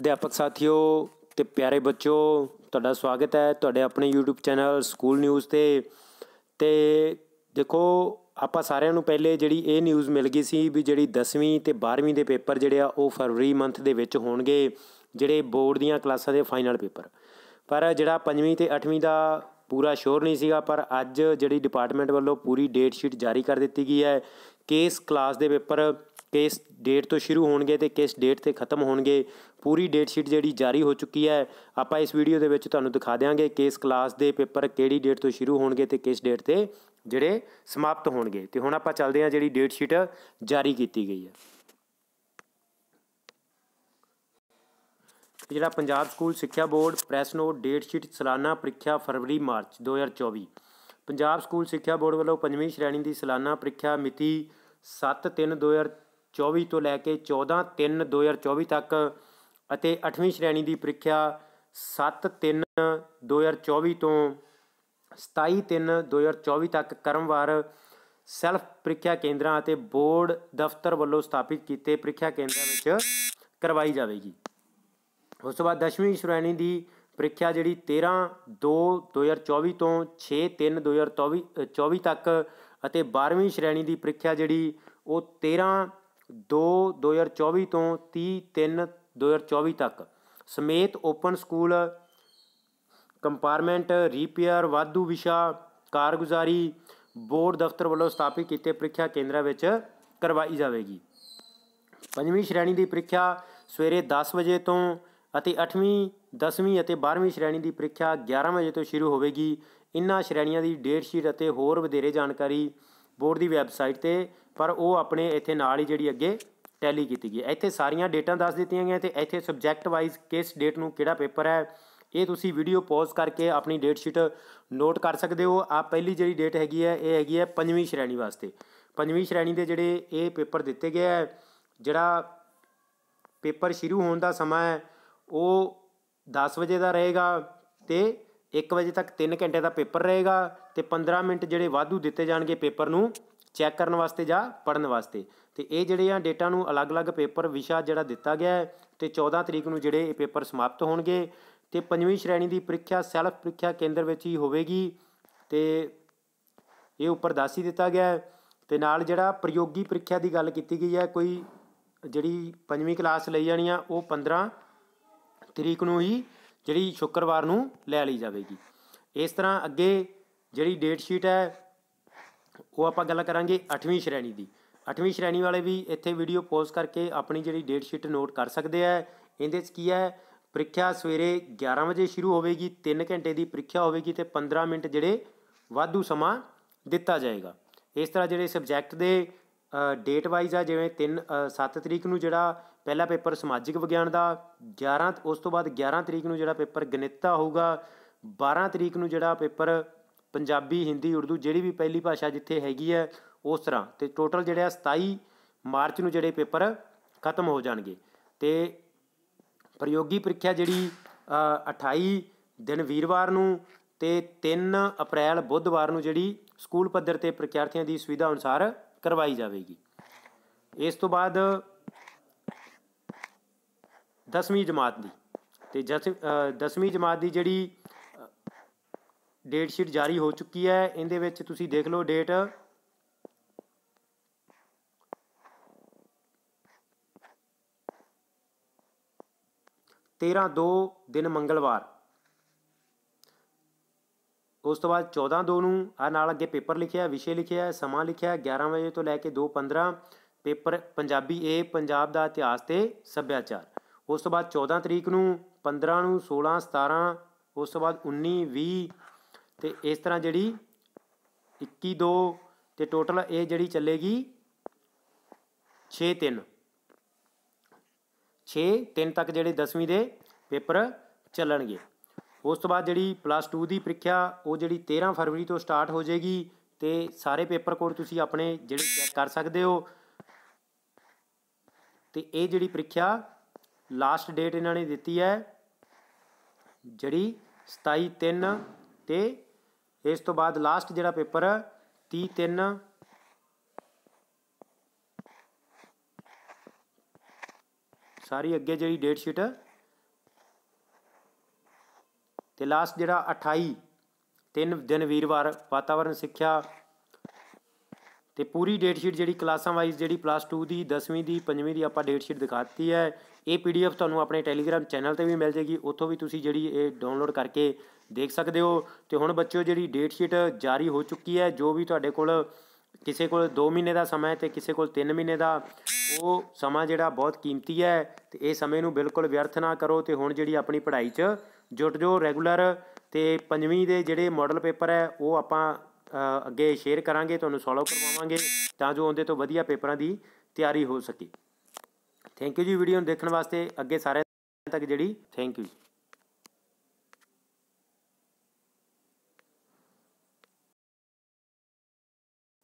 ਅਧਿਆਪਕ ਸਾਥੀਓ ਤੇ ਪਿਆਰੇ ਬੱਚਿਓ ਤੁਹਾਡਾ ਸਵਾਗਤ ਹੈ ਤੁਹਾਡੇ ਆਪਣੇ YouTube ਚੈਨਲ ਸਕੂਲ ਨਿਊਜ਼ ਤੇ ਤੇ ਦੇਖੋ ਆਪਾਂ ਸਾਰਿਆਂ ਨੂੰ ਪਹਿਲੇ ਜਿਹੜੀ ਇਹ ਨਿਊਜ਼ ਮਿਲ ਗਈ ਸੀ ਵੀ ਜਿਹੜੀ 10ਵੀਂ ਤੇ 12ਵੀਂ ਦੇ ਪੇਪਰ ਜਿਹੜੇ ਆ ਉਹ ਫਰਵਰੀ ਮੰਥ ਦੇ ਵਿੱਚ ਹੋਣਗੇ ਜਿਹੜੇ ਬੋਰਡ ਦੀਆਂ ਕਲਾਸਾਂ ਦੇ ਫਾਈਨਲ ਪੇਪਰ ਪਰ ਜਿਹੜਾ 5ਵੀਂ ਤੇ 8ਵੀਂ ਦਾ ਪੂਰਾ ਸ਼ੋਰ ਨਹੀਂ ਸੀਗਾ ਪਰ ਅੱਜ ਜਿਹੜੀ ਡਿਪਾਰਟਮੈਂਟ ਵੱਲੋਂ ਪੂਰੀ ਡੇਟ ਸ਼ੀਟ ਜਾਰੀ ਕਰ ਦਿੱਤੀ ਗਈ ਹੈ ਕੇਸ ਕਲਾਸ ਦੇ ਪੇਪਰ ਕਿਸ ਡੇਟ ਤੋਂ ਸ਼ੁਰੂ ਹੋਣਗੇ ਤੇ ਕਿਸ ਡੇਟ ਤੇ ਖਤਮ ਹੋਣਗੇ ਪੂਰੀ ਡੇਟ ਸ਼ੀਟ ਜਿਹੜੀ ਜਾਰੀ ਹੋ ਚੁੱਕੀ ਹੈ ਆਪਾਂ ਇਸ ਵੀਡੀਓ ਦੇ ਵਿੱਚ ਤੁਹਾਨੂੰ ਦਿਖਾ ਦੇਵਾਂਗੇ ਕਿਸ ਕਲਾਸ ਦੇ ਪੇਪਰ ਕਿਹੜੀ ਡੇਟ ਤੋਂ ਸ਼ੁਰੂ ਹੋਣਗੇ ਤੇ ਕਿਸ ਡੇਟ ਤੇ ਜਿਹੜੇ ਸਮਾਪਤ ਹੋਣਗੇ ਤੇ ਹੁਣ ਆਪਾਂ ਚੱਲਦੇ ਹਾਂ ਜਿਹੜੀ ਡੇਟ ਸ਼ੀਟ ਜਾਰੀ ਕੀਤੀ ਗਈ ਹੈ ਜਿਹੜਾ ਪੰਜਾਬ ਸਕੂਲ ਸਿੱਖਿਆ board press note date sheet ਸਾਲਾਨਾ ਪ੍ਰੀਖਿਆ ਫਰਵਰੀ ਮਾਰਚ 2024 ਪੰਜਾਬ ਸਕੂਲ ਸਿੱਖਿਆ ਬੋਰਡ ਵੱਲੋਂ ਪੰਜਵੀਂ ਸ਼੍ਰੇਣੀ ਦੀ ਸਾਲਾਨਾ ਪ੍ਰੀਖਿਆ ਮਿਤੀ 7/3/2024 24 ਤੋਂ ਲੈ ਕੇ 14 3 2024 ਤੱਕ ਅਤੇ 8ਵੀਂ ਸ਼੍ਰੇਣੀ ਦੀ ਪ੍ਰੀਖਿਆ 7 3 2024 ਤੋਂ 27 3 2024 ਤੱਕ ਕਰਮਵਾਰ ਸੈਲਫ ਪ੍ਰੀਖਿਆ ਕੇਂਦਰਾਂ ਅਤੇ ਬੋਰਡ ਦਫ਼ਤਰ ਵੱਲੋਂ ਸਥਾਪਿਤ ਕੀਤੇ ਪ੍ਰੀਖਿਆ ਕੇਂਦਰਾਂ ਵਿੱਚ ਕਰਵਾਈ ਜਾਵੇਗੀ ਉਸ ਤੋਂ ਬਾਅਦ 10ਵੀਂ ਸ਼੍ਰੇਣੀ ਦੀ ਪ੍ਰੀਖਿਆ ਜਿਹੜੀ 13 2 2024 ਤੋਂ 6 3 2024 ਤੱਕ ਅਤੇ 12ਵੀਂ ਸ਼੍ਰੇਣੀ ਦੀ ਪ੍ਰੀਖਿਆ ਜਿਹੜੀ ਉਹ 13 2 2024 ਤੋਂ 30 3 2024 ਤੱਕ ਸਮੇਤ ਓਪਨ ਸਕੂਲ ਕੰਪਾਰਟਮੈਂਟ ਰੀਪੇਅਰ ਵਾਧੂ ਵਿਸ਼ਾ ਕਾਰਗੁਜ਼ਾਰੀ ਬੋਰਡ ਦਫ਼ਤਰ ਵੱਲੋਂ ਸਥਾਪਿਤ ਕੀਤੇ ਪ੍ਰੀਖਿਆ ਕੇਂਦਰਾਂ ਵਿੱਚ ਕਰਵਾਈ ਜਾਵੇਗੀ ਪੰਜਵੀਂ ਸ਼੍ਰੇਣੀ ਦੀ ਪ੍ਰੀਖਿਆ ਸਵੇਰੇ 10 ਵਜੇ ਤੋਂ ਅਤੇ 8ਵੀਂ 10ਵੀਂ ਅਤੇ 12ਵੀਂ ਸ਼੍ਰੇਣੀ ਦੀ ਪ੍ਰੀਖਿਆ 11 ਵਜੇ ਤੋਂ ਸ਼ੁਰੂ ਹੋਵੇਗੀ ਇਨ੍ਹਾਂ ਸ਼੍ਰੇਣੀਆਂ ਦੀ ਡੇਟ ਸ਼ੀਟ ਅਤੇ ਹੋਰ ਵਧੇਰੇ ਜਾਣਕਾਰੀ ਬੋਰਡ ਦੀ ਵੈਬਸਾਈਟ ਤੇ ਪਰ ਉਹ ਆਪਣੇ ਇੱਥੇ ਨਾਲ ਹੀ ਜਿਹੜੀ ਅੱਗੇ ਟੈਲੀ ਕੀਤੀ ਗਈ ਇੱਥੇ ਸਾਰੀਆਂ ਡੇਟਾਂ ਦੱਸ ਦਿੱਤੀਆਂ ਗਈਆਂ ਤੇ ਇੱਥੇ ਸਬਜੈਕਟ ਵਾਈਜ਼ ਕਿਸ ਡੇਟ ਨੂੰ ਕਿਹੜਾ ਪੇਪਰ ਹੈ ਇਹ ਤੁਸੀਂ ਵੀਡੀਓ ਪੌਜ਼ ਕਰਕੇ ਆਪਣੀ ਡੇਟ ਸ਼ੀਟ ਨੋਟ ਕਰ ਸਕਦੇ ਹੋ ਆ ਪਹਿਲੀ ਜਿਹੜੀ ਡੇਟ ਹੈਗੀ ਹੈ ਇਹ ਹੈਗੀ ਹੈ ਪੰਜਵੀਂ ਸ਼੍ਰੇਣੀ ਵਾਸਤੇ ਪੰਜਵੀਂ ਸ਼੍ਰੇਣੀ ਦੇ ਜਿਹੜੇ ਇਹ ਪੇਪਰ ਦਿੱਤੇ ਗਏ ਹੈ ਜਿਹੜਾ ਪੇਪਰ ਸ਼ੁਰੂ ਹੋਣ ਦਾ ਸਮਾਂ ਹੈ ਉਹ 10 ਵਜੇ ਦਾ ਰਹੇਗਾ ਤੇ 1 ਵਜੇ ਤੱਕ 3 ਘੰਟੇ ਦਾ ਪੇਪਰ ਰਹੇਗਾ ਤੇ 15 ਮਿੰਟ ਜਿਹੜੇ ਵਾਧੂ ਦਿੱਤੇ ਜਾਣਗੇ ਪੇਪਰ ਨੂੰ ਚੈੱਕ ਕਰਨ ਵਾਸਤੇ ਜਾਂ ਪੜਨ ਵਾਸਤੇ ਤੇ ਇਹ ਜਿਹੜੇ ਆ ਡੇਟਾ ਨੂੰ ਅਲੱਗ-ਅਲੱਗ ਪੇਪਰ ਵਿਸ਼ਾ ਜਿਹੜਾ ਦਿੱਤਾ ਗਿਆ ਹੈ ਤੇ 14 ਤਰੀਕ ਨੂੰ ਜਿਹੜੇ ਇਹ ਪੇਪਰ ਸਮਾਪਤ ਹੋਣਗੇ ਤੇ ਪੰਜਵੀਂ ਸ਼੍ਰੇਣੀ ਦੀ ਪ੍ਰੀਖਿਆ ਸੈਲਫ ਪ੍ਰੀਖਿਆ ਕੇਂਦਰ ਵਿੱਚ ਹੀ ਹੋਵੇਗੀ ਤੇ ਇਹ ਉੱਪਰ ਦੱਸ ਹੀ ਦਿੱਤਾ ਗਿਆ ਹੈ ਤੇ ਨਾਲ ਜਿਹੜਾ ਪ੍ਰਯੋਗੀ ਪ੍ਰੀਖਿਆ ਦੀ ਗੱਲ ਕੀਤੀ ਗਈ ਹੈ ਕੋਈ ਜਿਹੜੀ ਪੰਜਵੀਂ ਕਲਾਸ ਲਈ ਜਾਣੀ ਆ ਉਹ 15 ਤਰੀਕ ਨੂੰ ਹੀ ਜਿਹੜੀ ਸ਼ੁੱਕਰਵਾਰ ਨੂੰ ਲੈ ਲਈ ਜਾਵੇਗੀ ਇਸ ਤਰ੍ਹਾਂ ਅੱਗੇ ਜਿਹੜੀ ਡੇਟ ਸ਼ੀਟ ਹੈ ਉਹ ਆਪਾਂ ਗੱਲ ਕਰਾਂਗੇ 8ਵੀਂ ਸ਼੍ਰੇਣੀ ਦੀ 8ਵੀਂ ਸ਼੍ਰੇਣੀ ਵਾਲੇ ਵੀ ਇੱਥੇ ਵੀਡੀਓ ਪੌਜ਼ ਕਰਕੇ ਆਪਣੀ ਜਿਹੜੀ ਡੇਟ ਸ਼ੀਟ ਨੋਟ ਕਰ ਸਕਦੇ ਆ ਇਹਦੇ 'ਚ ਕੀ ਹੈ ਪ੍ਰੀਖਿਆ ਸਵੇਰੇ 11 ਵਜੇ ਸ਼ੁਰੂ ਹੋਵੇਗੀ 3 ਘੰਟੇ ਦੀ ਪ੍ਰੀਖਿਆ ਹੋਵੇਗੀ ਤੇ 15 ਮਿੰਟ ਜਿਹੜੇ ਵਾਧੂ ਸਮਾਂ ਦਿੱਤਾ ਜਾਏਗਾ ਇਸ ਤਰ੍ਹਾਂ ਜਿਹੜੇ ਸਬਜੈਕਟ ਦੇ ਡੇਟ ਵਾਈਜ਼ ਆ ਜਿਵੇਂ 3 7 ਤਰੀਕ ਨੂੰ ਜਿਹੜਾ ਪਹਿਲਾ ਪੇਪਰ ਸਮਾਜਿਕ ਵਿਗਿਆਨ ਦਾ 11 ਉਸ ਤੋਂ ਬਾਅਦ 11 ਤਰੀਕ ਨੂੰ ਜਿਹੜਾ ਪੇਪਰ ਗਣਿਤ ਦਾ ਹੋਊਗਾ 12 ਤਰੀਕ ਨੂੰ ਜਿਹੜਾ ਪੇਪਰ ਪੰਜਾਬੀ ਹਿੰਦੀ ਉਰਦੂ ਜਿਹੜੀ ਵੀ ਪਹਿਲੀ ਭਾਸ਼ਾ ਜਿੱਥੇ ਹੈਗੀ ਹੈ ਉਸ ਤਰ੍ਹਾਂ ਤੇ ਟੋਟਲ ਜਿਹੜੇ ਆ 27 ਮਾਰਚ ਨੂੰ ਜਿਹੜੇ ਪੇਪਰ ਖਤਮ ਹੋ ਜਾਣਗੇ ਤੇ ਪ੍ਰਯੋਗੀ ਪ੍ਰੀਖਿਆ ਜਿਹੜੀ 28 ਦਿਨ ਵੀਰਵਾਰ ਨੂੰ ਤੇ 3 ਅਪ੍ਰੈਲ ਬੁੱਧਵਾਰ ਨੂੰ ਜਿਹੜੀ ਸਕੂਲ ਪੱਧਰ ਤੇ ਪ੍ਰਕਿਰਤੀਆਂ ਦੀ ਸੁਵਿਧਾ ਅਨੁਸਾਰ ਕਰਵਾਈ ਜਾਵੇਗੀ ਇਸ ਤੋਂ ਬਾਅਦ 10ਵੀਂ ਜਮਾਤ ਦੀ ਤੇ 10ਵੀਂ ਜਮਾਤ ਦੀ ਜਿਹੜੀ ਡੇਟ ਸ਼ੀਟ ਜਾਰੀ ਹੋ ਚੁੱਕੀ ਹੈ ਇਹਦੇ ਵਿੱਚ ਤੁਸੀਂ ਦੇਖ ਲਓ ਡੇਟ ਤੇਰਾਂ 2 ਦਿਨ ਮੰਗਲਵਾਰ ਉਸ ਤੋਂ ਬਾਅਦ 14 2 ਨੂੰ ਆ ਨਾਲ ਅੱਗੇ ਪੇਪਰ ਲਿਖਿਆ ਵਿਸ਼ੇ ਲਿਖਿਆ ਸਮਾਂ ਲਿਖਿਆ 11 ਵਜੇ ਤੋਂ ਲੈ ਕੇ 2:15 ਪੇਪਰ ਪੰਜਾਬੀ ਏ ਪੰਜਾਬ ਦਾ ਇਤਿਹਾਸ ਤੇ ਸੱਭਿਆਚਾਰ ਉਸ ਤੋਂ ਬਾਅਦ 14 ਤਰੀਕ ਨੂੰ 15 ਨੂੰ 16 17 ਉਸ ਤੋਂ ਬਾਅਦ 19 20 ਤੇ ਇਸ ਤਰ੍ਹਾਂ ਜਿਹੜੀ 21 2 ਤੇ ਟੋਟਲ ਇਹ ਜਿਹੜੀ ਚੱਲੇਗੀ 6 3 6 3 ਤੱਕ ਜਿਹੜੇ 10ਵੀਂ ਦੇ ਪੇਪਰ ਚੱਲਣਗੇ ਉਸ ਤੋਂ ਬਾਅਦ ਜਿਹੜੀ ਪਲੱਸ 2 ਦੀ ਪ੍ਰੀਖਿਆ ਉਹ ਜਿਹੜੀ 13 ਫਰਵਰੀ ਤੋਂ ਸਟਾਰਟ ਹੋ ਜਾਏਗੀ ਤੇ ਸਾਰੇ ਪੇਪਰ ਕੋਡ ਤੁਸੀਂ ਆਪਣੇ ਜਿਹੜੇ ਚੈੱਕ ਕਰ ਸਕਦੇ ਹੋ ਤੇ ਇਹ ਜਿਹੜੀ ਪ੍ਰੀਖਿਆ ਲਾਸਟ ਡੇਟ ਇਹਨਾਂ ਨੇ ਦਿੱਤੀ ਹੈ ਜਿਹੜੀ 27 3 ਤੇ ਇਸ ਤੋਂ ਬਾਅਦ ਲਾਸਟ ਜਿਹੜਾ ਪੇਪਰ 33 33 ਸਾਰੀ ਅੱਗੇ ਜਿਹੜੀ ਡੇਟ ਸ਼ੀਟ ਤੇ ਲਾਸਟ ਜਿਹੜਾ 28 ਤਿੰਨ ਦਿਨ ਵੀਰਵਾਰ ਵਾਤਾਵਰਨ ਸਿੱਖਿਆ ਤੇ ਪੂਰੀ ਡੇਟ ਸ਼ੀਟ ਜਿਹੜੀ ਕਲਾਸਾਂ ਵਾਈਜ਼ ਜਿਹੜੀ ਪਲੱਸ 2 ਦੀ 10ਵੀਂ ਦੀ 5ਵੀਂ ਦੀ ਆਪਾਂ ਡੇਟ ਸ਼ੀਟ ਦਿਖਾਤੀ ਹੈ ਇਹ ਪੀਡੀਐਫ ਤੁਹਾਨੂੰ ਆਪਣੇ ਟੈਲੀਗ੍ਰam ਚੈਨਲ ਤੇ ਵੀ ਮਿਲ ਜੇਗੀ ਉੱਥੋਂ ਵੀ ਤੁਸੀਂ ਜਿਹੜੀ ਇਹ ਡਾਊਨਲੋਡ ਕਰਕੇ ਦੇਖ ਸਕਦੇ ਹੋ ਤੇ ਹੁਣ ਬੱਚਿਓ ਜਿਹੜੀ ਡੇਟ ਸ਼ੀਟ ਜਾਰੀ ਹੋ ਚੁੱਕੀ ਹੈ ਜੋ ਵੀ ਤੁਹਾਡੇ ਕੋਲ ਕਿਸੇ ਕੋਲ 2 ਮਹੀਨੇ ਦਾ ਸਮਾਂ ਹੈ ਤੇ ਕਿਸੇ ਕੋਲ 3 ਮਹੀਨੇ ਦਾ ਉਹ ਸਮਾਂ ਜਿਹੜਾ ਬਹੁਤ ਕੀਮਤੀ ਹੈ ਤੇ ਇਹ ਸਮੇਂ ਨੂੰ ਬਿਲਕੁਲ ਵਿਅਰਥ ਨਾ ਕਰੋ ਤੇ ਹੁਣ ਜਿਹੜੀ ਆਪਣੀ ਪੜ੍ਹਾਈ 'ਚ ਜੁਟ ਜੋ ਰੈਗੂਲਰ ਤੇ ਪੰਜਵੀਂ ਦੇ ਜਿਹੜੇ ਮਾਡਲ ਪੇਪਰ ਹੈ ਉਹ ਆਪਾਂ ਅੱਗੇ ਸ਼ੇਅਰ ਕਰਾਂਗੇ ਤੁਹਾਨੂੰ ਸੋਲਵ ਕਰਵਾਵਾਂਗੇ ਤਾਂ ਜੋ ਉਹਦੇ ਤੋਂ ਵਧੀਆ ਪੇਪਰਾਂ ਦੀ ਤਿਆਰੀ ਹੋ ਸਕੇ ਥੈਂਕ ਯੂ ਜੀ ਵੀਡੀਓ ਨੂੰ ਦੇਖਣ ਵਾਸਤੇ ਅੱਗੇ ਸਾਰੇ ਤੱਕ ਜਿਹੜੀ ਥੈਂਕ ਯੂ